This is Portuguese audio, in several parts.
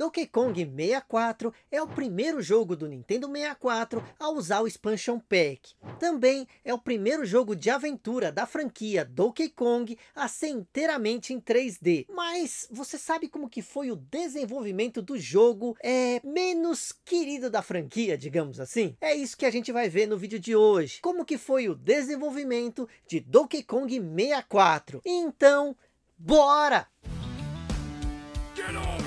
Donkey Kong 64 é o primeiro jogo do Nintendo 64 a usar o Expansion Pack. Também é o primeiro jogo de aventura da franquia Donkey Kong a ser inteiramente em 3D. Mas você sabe como que foi o desenvolvimento do jogo é menos querido da franquia, digamos assim? É isso que a gente vai ver no vídeo de hoje. Como que foi o desenvolvimento de Donkey Kong 64? Então, bora! Get on!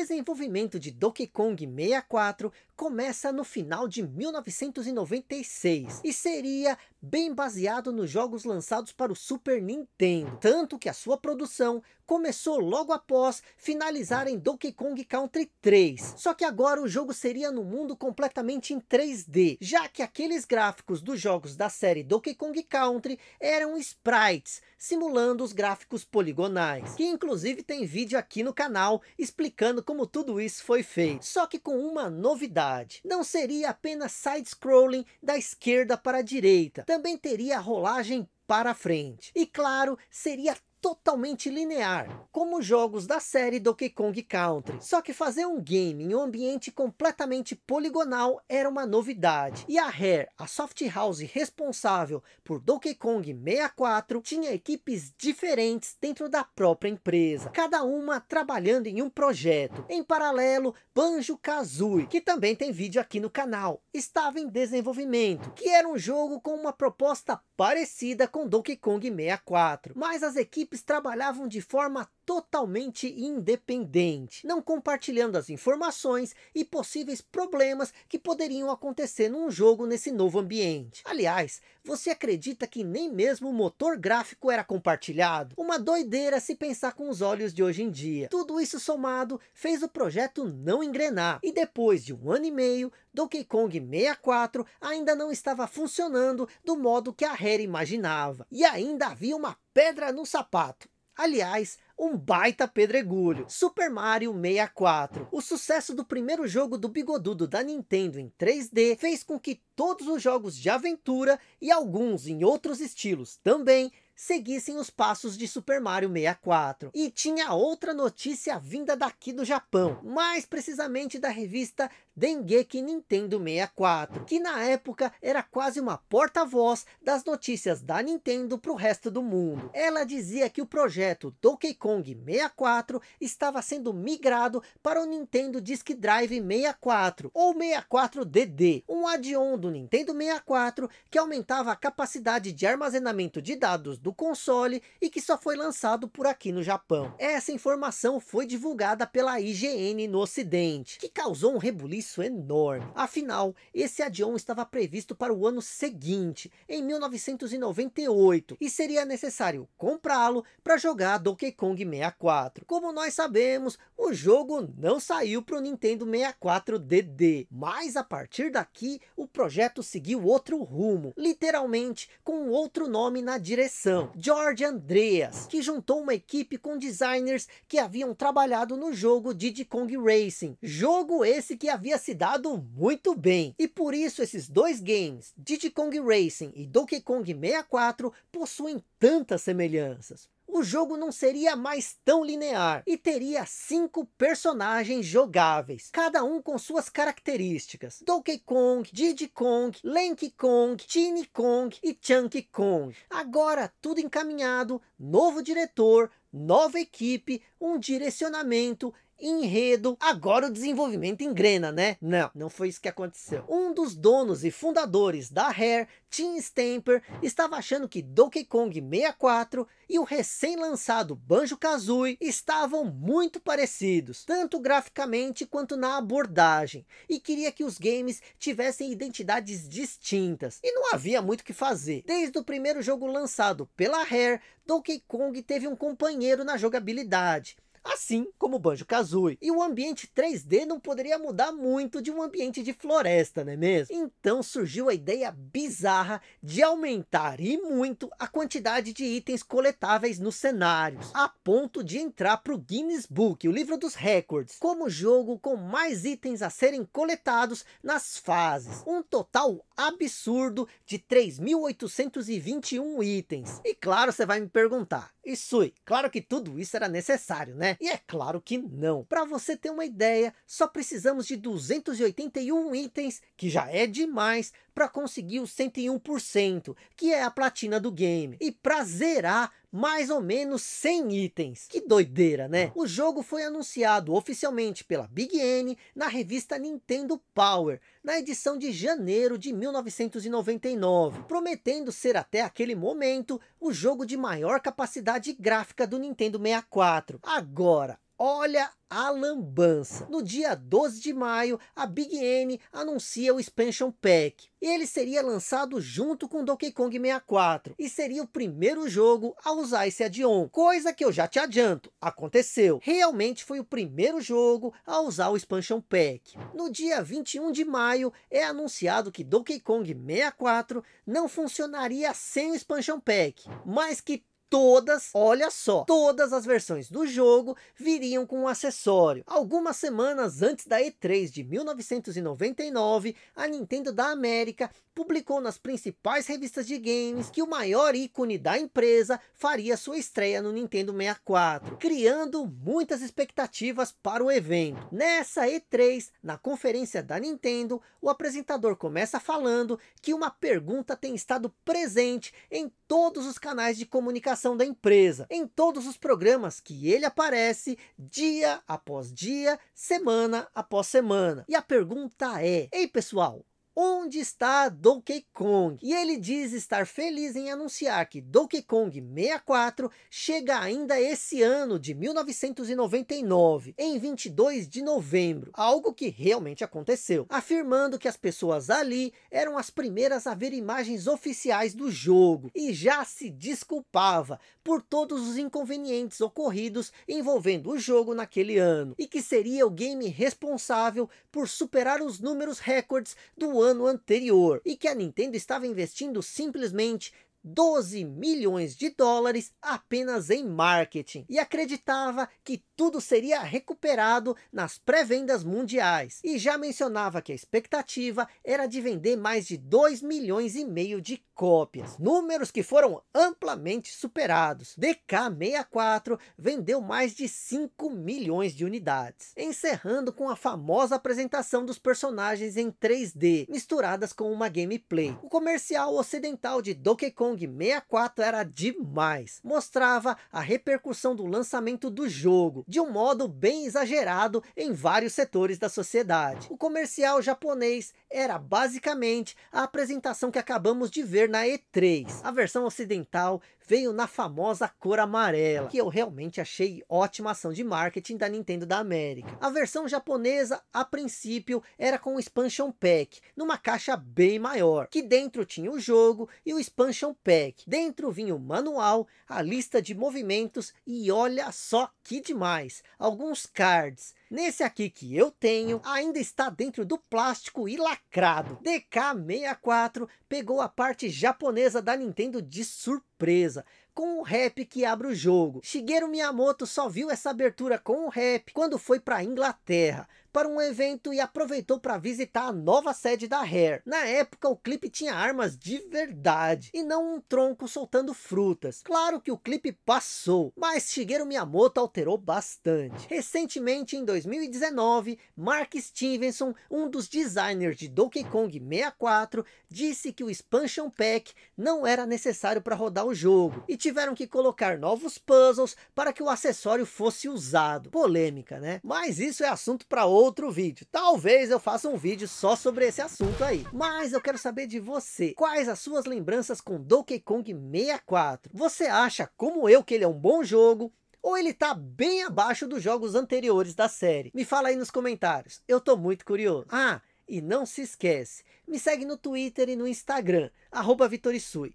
desenvolvimento de Donkey Kong 64 começa no final de 1996 e seria bem baseado nos jogos lançados para o Super Nintendo, tanto que a sua produção começou logo após finalizar em Donkey Kong Country 3. Só que agora o jogo seria no mundo completamente em 3D, já que aqueles gráficos dos jogos da série Donkey Kong Country eram sprites, simulando os gráficos poligonais, que inclusive tem vídeo aqui no canal explicando como tudo isso foi feito, só que com uma novidade. Não seria apenas side-scrolling da esquerda para a direita, também teria rolagem para frente. E claro, seria totalmente linear, como jogos da série Donkey Kong Country. Só que fazer um game em um ambiente completamente poligonal era uma novidade. E a Rare, a soft house responsável por Donkey Kong 64, tinha equipes diferentes dentro da própria empresa, cada uma trabalhando em um projeto. Em paralelo, Banjo-Kazooie, que também tem vídeo aqui no canal, estava em desenvolvimento, que era um jogo com uma proposta parecida com Donkey Kong 64, mas as equipes trabalhavam de forma totalmente independente, não compartilhando as informações e possíveis problemas que poderiam acontecer num jogo nesse novo ambiente. Aliás, você acredita que nem mesmo o motor gráfico era compartilhado? Uma doideira se pensar com os olhos de hoje em dia. Tudo isso somado fez o projeto não engrenar, e depois de um ano e meio, Donkey Kong 64 ainda não estava funcionando do modo que a Rare imaginava. E ainda havia uma pedra no sapato. Aliás, um baita pedregulho. Super Mario 64. O sucesso do primeiro jogo do bigodudo da Nintendo em 3D fez com que todos os jogos de aventura e alguns em outros estilos também seguissem os passos de Super Mario 64. E tinha outra notícia vinda daqui do Japão, mais precisamente da revista Dengeki Nintendo 64, que na época era quase uma porta-voz das notícias da Nintendo para o resto do mundo. Ela dizia que o projeto Donkey Kong 64 estava sendo migrado para o Nintendo Disk Drive 64, ou 64DD, um add-on do Nintendo 64 que aumentava a capacidade de armazenamento de dados do console e que só foi lançado por aqui no Japão. Essa informação foi divulgada pela IGN no ocidente, que causou um rebuliço enorme. Afinal, esse add estava previsto para o ano seguinte, em 1998, e seria necessário comprá-lo para jogar Donkey Kong 64. Como nós sabemos, o jogo não saiu para o Nintendo 64 DD, mas a partir daqui o projeto seguiu outro rumo, literalmente com outro nome na direção George Andreas, que juntou uma equipe com designers que haviam trabalhado no jogo Diddy Kong Racing. Jogo esse que havia se dado muito bem. E por isso esses dois games, Diddy Kong Racing e Donkey Kong 64, possuem tantas semelhanças o jogo não seria mais tão linear e teria cinco personagens jogáveis, cada um com suas características. Donkey Kong, Diddy Kong, Lanky Kong, Tiny Kong e Chunky Kong. Agora tudo encaminhado, novo diretor, nova equipe, um direcionamento enredo, agora o desenvolvimento engrena, né? Não, não foi isso que aconteceu. Um dos donos e fundadores da Rare, Tim Stamper, estava achando que Donkey Kong 64 e o recém-lançado Banjo-Kazooie estavam muito parecidos, tanto graficamente quanto na abordagem, e queria que os games tivessem identidades distintas. E não havia muito o que fazer. Desde o primeiro jogo lançado pela Rare, Donkey Kong teve um companheiro na jogabilidade, assim como Banjo-Kazooie. E o ambiente 3D não poderia mudar muito de um ambiente de floresta, não é mesmo? Então surgiu a ideia bizarra de aumentar e muito a quantidade de itens coletáveis nos cenários, a ponto de entrar para o Guinness Book, o livro dos recordes, como jogo com mais itens a serem coletados nas fases. Um total absurdo de 3.821 itens. E claro, você vai me perguntar, Sui, claro que tudo isso era necessário, né? E é claro que não. Para você ter uma ideia, só precisamos de 281 itens, que já é demais, para conseguir o 101%, que é a platina do game, e para zerar mais ou menos 100 itens. Que doideira, né? Ah. O jogo foi anunciado oficialmente pela Big N na revista Nintendo Power, na edição de janeiro de 1999, prometendo ser até aquele momento o jogo de maior capacidade gráfica do Nintendo 64. Agora, Olha a lambança. No dia 12 de maio, a Big N anuncia o Expansion Pack. Ele seria lançado junto com Donkey Kong 64 e seria o primeiro jogo a usar esse add-on. Coisa que eu já te adianto, aconteceu. Realmente foi o primeiro jogo a usar o Expansion Pack. No dia 21 de maio, é anunciado que Donkey Kong 64 não funcionaria sem o Expansion Pack, mas que todas, olha só, todas as versões do jogo viriam com um acessório. Algumas semanas antes da E3 de 1999, a Nintendo da América publicou nas principais revistas de games que o maior ícone da empresa faria sua estreia no Nintendo 64, criando muitas expectativas para o evento. Nessa E3, na conferência da Nintendo, o apresentador começa falando que uma pergunta tem estado presente em todos os canais de comunicação da empresa, em todos os programas que ele aparece dia após dia, semana após semana. E a pergunta é: Ei pessoal, Onde está Donkey Kong? E ele diz estar feliz em anunciar que Donkey Kong 64 chega ainda esse ano de 1999, em 22 de novembro, algo que realmente aconteceu, afirmando que as pessoas ali eram as primeiras a ver imagens oficiais do jogo e já se desculpava por todos os inconvenientes ocorridos envolvendo o jogo naquele ano e que seria o game responsável por superar os números recordes do ano ano anterior e que a Nintendo estava investindo simplesmente 12 milhões de dólares apenas em marketing e acreditava que tudo seria recuperado nas pré-vendas mundiais e já mencionava que a expectativa era de vender mais de 2 milhões e meio de cópias, números que foram amplamente superados. DK64 vendeu mais de 5 milhões de unidades, encerrando com a famosa apresentação dos personagens em 3D, misturadas com uma gameplay. O comercial ocidental de Donkey Kong Young 64 era demais. Mostrava a repercussão do lançamento do jogo, de um modo bem exagerado em vários setores da sociedade. O comercial japonês era basicamente a apresentação que acabamos de ver na E3. A versão ocidental veio na famosa cor amarela, que eu realmente achei ótima ação de marketing da Nintendo da América. A versão japonesa, a princípio, era com o Expansion Pack, numa caixa bem maior, que dentro tinha o jogo e o Expansion Pack. Dentro vinha o manual, a lista de movimentos e olha só que demais, alguns cards Nesse aqui que eu tenho, ainda está dentro do plástico e lacrado. DK64 pegou a parte japonesa da Nintendo de surpresa com o rap que abre o jogo. Shigeru Miyamoto só viu essa abertura com o rap quando foi para Inglaterra para um evento e aproveitou para visitar a nova sede da Rare. Na época o clipe tinha armas de verdade e não um tronco soltando frutas. Claro que o clipe passou, mas Shigeru Miyamoto alterou bastante. Recentemente em 2019, Mark Stevenson, um dos designers de Donkey Kong 64, disse que o expansion pack não era necessário para rodar o jogo e tiveram que colocar novos puzzles para que o acessório fosse usado. Polêmica, né? Mas isso é assunto para outro vídeo. Talvez eu faça um vídeo só sobre esse assunto aí. Mas eu quero saber de você, quais as suas lembranças com Donkey Kong 64? Você acha, como eu, que ele é um bom jogo? ou ele tá bem abaixo dos jogos anteriores da série? Me fala aí nos comentários, eu tô muito curioso. Ah, e não se esquece, me segue no Twitter e no Instagram, arroba Vitorisui.